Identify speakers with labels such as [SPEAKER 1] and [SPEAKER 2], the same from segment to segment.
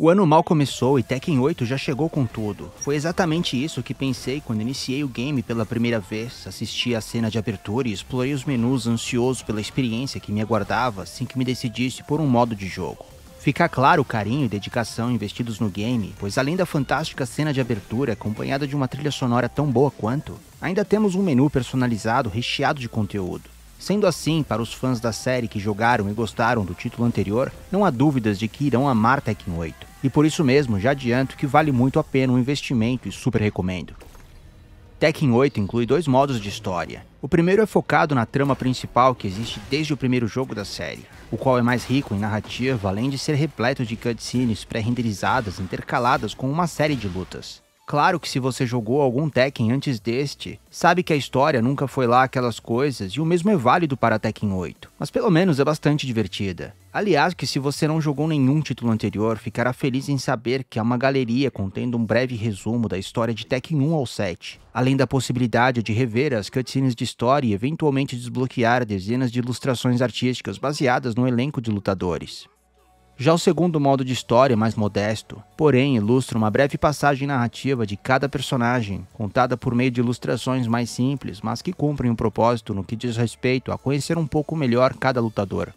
[SPEAKER 1] O ano mal começou e Tekken 8 já chegou com tudo. Foi exatamente isso que pensei quando iniciei o game pela primeira vez, assisti a cena de abertura e explorei os menus ansioso pela experiência que me aguardava assim que me decidisse por um modo de jogo. Fica claro o carinho e dedicação investidos no game, pois além da fantástica cena de abertura acompanhada de uma trilha sonora tão boa quanto, ainda temos um menu personalizado recheado de conteúdo. Sendo assim, para os fãs da série que jogaram e gostaram do título anterior, não há dúvidas de que irão amar Tekken 8. E por isso mesmo, já adianto que vale muito a pena o investimento e super recomendo. Tekken 8 inclui dois modos de história. O primeiro é focado na trama principal que existe desde o primeiro jogo da série, o qual é mais rico em narrativa, além de ser repleto de cutscenes pré-renderizadas intercaladas com uma série de lutas. Claro que se você jogou algum Tekken antes deste, sabe que a história nunca foi lá aquelas coisas e o mesmo é válido para Tekken 8, mas pelo menos é bastante divertida. Aliás, que se você não jogou nenhum título anterior, ficará feliz em saber que há uma galeria contendo um breve resumo da história de Tekken 1 ao 7, além da possibilidade de rever as cutscenes de história e eventualmente desbloquear dezenas de ilustrações artísticas baseadas no elenco de lutadores. Já o segundo modo de história, mais modesto, porém ilustra uma breve passagem narrativa de cada personagem, contada por meio de ilustrações mais simples, mas que cumprem um propósito no que diz respeito a conhecer um pouco melhor cada lutador.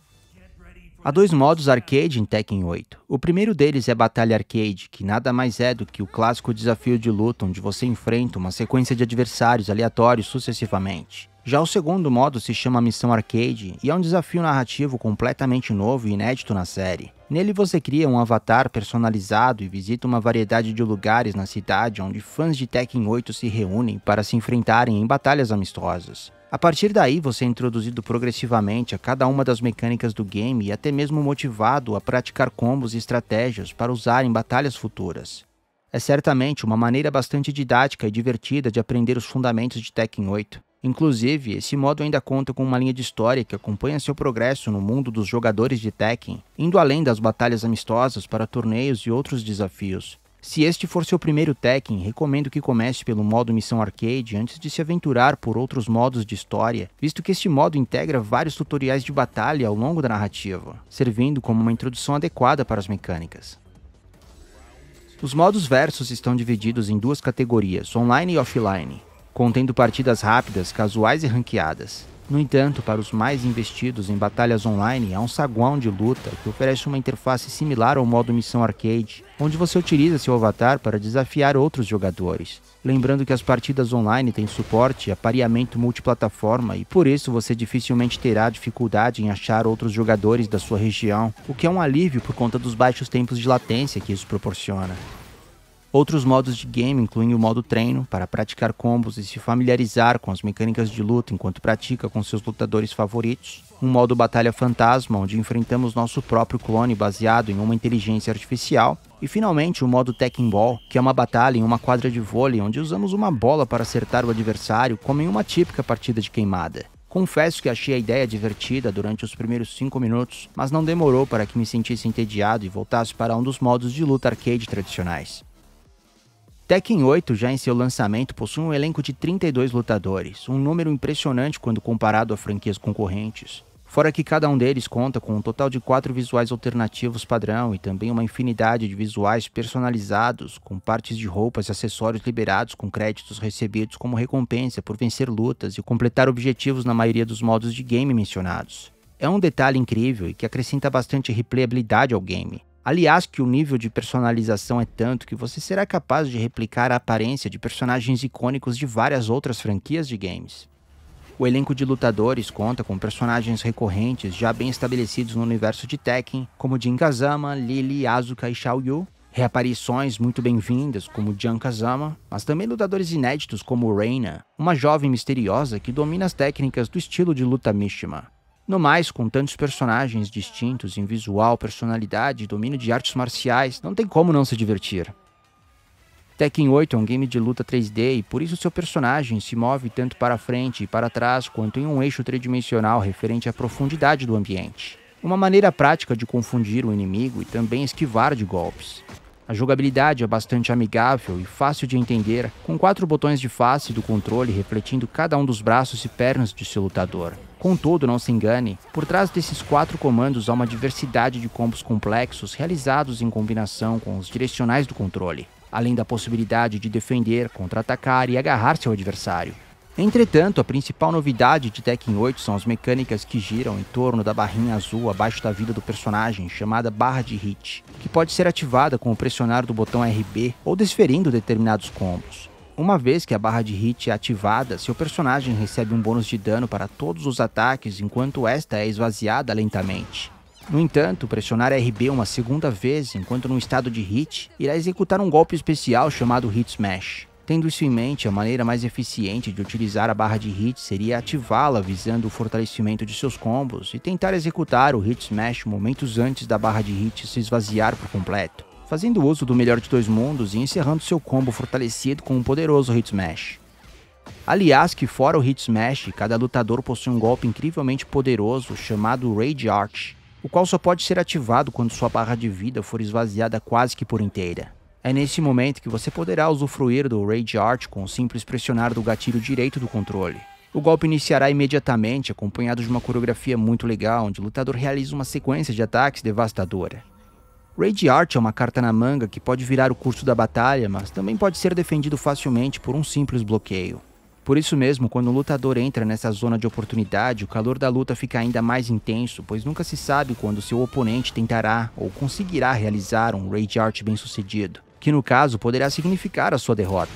[SPEAKER 1] Há dois modos arcade em Tekken 8. O primeiro deles é Batalha Arcade, que nada mais é do que o clássico desafio de luta onde você enfrenta uma sequência de adversários aleatórios sucessivamente. Já o segundo modo se chama Missão Arcade e é um desafio narrativo completamente novo e inédito na série. Nele você cria um avatar personalizado e visita uma variedade de lugares na cidade onde fãs de Tekken 8 se reúnem para se enfrentarem em batalhas amistosas. A partir daí você é introduzido progressivamente a cada uma das mecânicas do game e até mesmo motivado a praticar combos e estratégias para usar em batalhas futuras. É certamente uma maneira bastante didática e divertida de aprender os fundamentos de Tekken 8 Inclusive, esse modo ainda conta com uma linha de história que acompanha seu progresso no mundo dos jogadores de Tekken, indo além das batalhas amistosas para torneios e outros desafios. Se este for seu primeiro Tekken, recomendo que comece pelo modo Missão Arcade antes de se aventurar por outros modos de história, visto que este modo integra vários tutoriais de batalha ao longo da narrativa, servindo como uma introdução adequada para as mecânicas. Os modos versus estão divididos em duas categorias, online e offline contendo partidas rápidas, casuais e ranqueadas. No entanto, para os mais investidos em batalhas online, há um saguão de luta que oferece uma interface similar ao modo missão arcade, onde você utiliza seu avatar para desafiar outros jogadores. Lembrando que as partidas online têm suporte a pareamento multiplataforma e por isso você dificilmente terá dificuldade em achar outros jogadores da sua região, o que é um alívio por conta dos baixos tempos de latência que isso proporciona. Outros modos de game incluem o modo treino, para praticar combos e se familiarizar com as mecânicas de luta enquanto pratica com seus lutadores favoritos, um modo Batalha Fantasma, onde enfrentamos nosso próprio clone baseado em uma inteligência artificial, e finalmente o modo Tekken Ball, que é uma batalha em uma quadra de vôlei onde usamos uma bola para acertar o adversário, como em uma típica partida de queimada. Confesso que achei a ideia divertida durante os primeiros 5 minutos, mas não demorou para que me sentisse entediado e voltasse para um dos modos de luta arcade tradicionais. Tekken 8, já em seu lançamento, possui um elenco de 32 lutadores, um número impressionante quando comparado a franquias concorrentes. Fora que cada um deles conta com um total de quatro visuais alternativos padrão e também uma infinidade de visuais personalizados, com partes de roupas e acessórios liberados com créditos recebidos como recompensa por vencer lutas e completar objetivos na maioria dos modos de game mencionados. É um detalhe incrível e que acrescenta bastante replayabilidade ao game, Aliás, que o nível de personalização é tanto que você será capaz de replicar a aparência de personagens icônicos de várias outras franquias de games. O elenco de lutadores conta com personagens recorrentes já bem estabelecidos no universo de Tekken, como Jin Kazama, Lili, Azuka e Xiaoyu, reaparições muito bem-vindas como Jan Kazama, mas também lutadores inéditos como Reina, uma jovem misteriosa que domina as técnicas do estilo de luta Mishima. No mais, com tantos personagens distintos em visual, personalidade e domínio de artes marciais, não tem como não se divertir. Tekken 8 é um game de luta 3D e por isso seu personagem se move tanto para frente e para trás quanto em um eixo tridimensional referente à profundidade do ambiente. Uma maneira prática de confundir o inimigo e também esquivar de golpes. A jogabilidade é bastante amigável e fácil de entender, com quatro botões de face do controle refletindo cada um dos braços e pernas de seu lutador. Contudo, não se engane, por trás desses quatro comandos há uma diversidade de combos complexos realizados em combinação com os direcionais do controle, além da possibilidade de defender, contra-atacar e agarrar seu adversário. Entretanto, a principal novidade de Tekken 8 são as mecânicas que giram em torno da barrinha azul abaixo da vida do personagem, chamada barra de hit, que pode ser ativada com o pressionar do botão RB ou desferindo determinados combos. Uma vez que a barra de hit é ativada, seu personagem recebe um bônus de dano para todos os ataques enquanto esta é esvaziada lentamente. No entanto, pressionar RB uma segunda vez enquanto no estado de hit irá executar um golpe especial chamado Hit Smash. Tendo isso em mente, a maneira mais eficiente de utilizar a barra de hit seria ativá-la visando o fortalecimento de seus combos e tentar executar o hit smash momentos antes da barra de hit se esvaziar por completo, fazendo uso do melhor de dois mundos e encerrando seu combo fortalecido com um poderoso hit smash. Aliás, que fora o hit smash, cada lutador possui um golpe incrivelmente poderoso chamado Rage Arch, o qual só pode ser ativado quando sua barra de vida for esvaziada quase que por inteira. É nesse momento que você poderá usufruir do Rage Art com o simples pressionar do gatilho direito do controle. O golpe iniciará imediatamente, acompanhado de uma coreografia muito legal, onde o lutador realiza uma sequência de ataques devastadora. Rage Art é uma carta na manga que pode virar o curso da batalha, mas também pode ser defendido facilmente por um simples bloqueio. Por isso mesmo, quando o lutador entra nessa zona de oportunidade, o calor da luta fica ainda mais intenso, pois nunca se sabe quando seu oponente tentará ou conseguirá realizar um Rage Art bem sucedido que no caso poderá significar a sua derrota.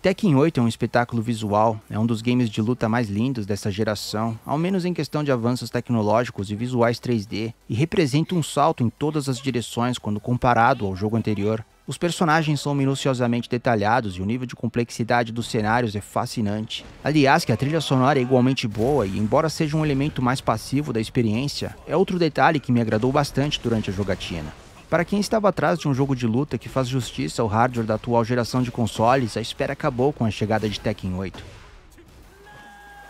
[SPEAKER 1] Tekken 8 é um espetáculo visual, é um dos games de luta mais lindos dessa geração, ao menos em questão de avanços tecnológicos e visuais 3D, e representa um salto em todas as direções quando comparado ao jogo anterior. Os personagens são minuciosamente detalhados e o nível de complexidade dos cenários é fascinante. Aliás, que a trilha sonora é igualmente boa e, embora seja um elemento mais passivo da experiência, é outro detalhe que me agradou bastante durante a jogatina. Para quem estava atrás de um jogo de luta que faz justiça ao hardware da atual geração de consoles, a espera acabou com a chegada de Tekken 8.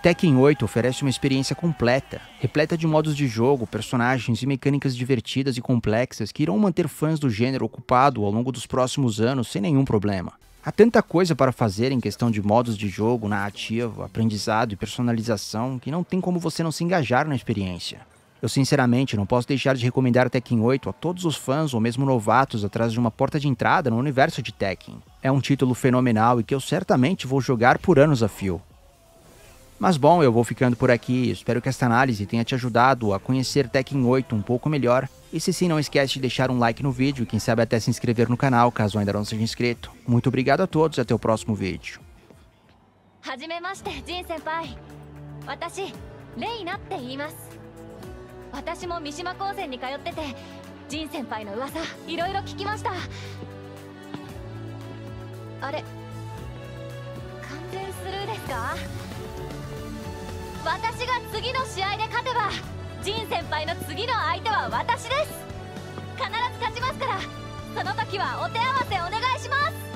[SPEAKER 1] Tekken 8 oferece uma experiência completa, repleta de modos de jogo, personagens e mecânicas divertidas e complexas que irão manter fãs do gênero ocupado ao longo dos próximos anos sem nenhum problema. Há tanta coisa para fazer em questão de modos de jogo, narrativa, aprendizado e personalização que não tem como você não se engajar na experiência. Eu sinceramente não posso deixar de recomendar Tekken 8 a todos os fãs ou mesmo novatos atrás de uma porta de entrada no universo de Tekken. É um título fenomenal e que eu certamente vou jogar por anos a fio. Mas bom, eu vou ficando por aqui. Espero que esta análise tenha te ajudado a conhecer Tekken 8 um pouco melhor. E se sim, não esquece de deixar um like no vídeo e quem sabe até se inscrever no canal caso ainda não seja inscrito. Muito obrigado a todos e até o próximo vídeo. 私も三島高専に通ってて仁先輩の噂いろいろ聞きましたあれ完全スルーですか私が次の試合で勝てば仁先輩の次の相手は私です必ず勝ちますからその時はお手合わせお願いします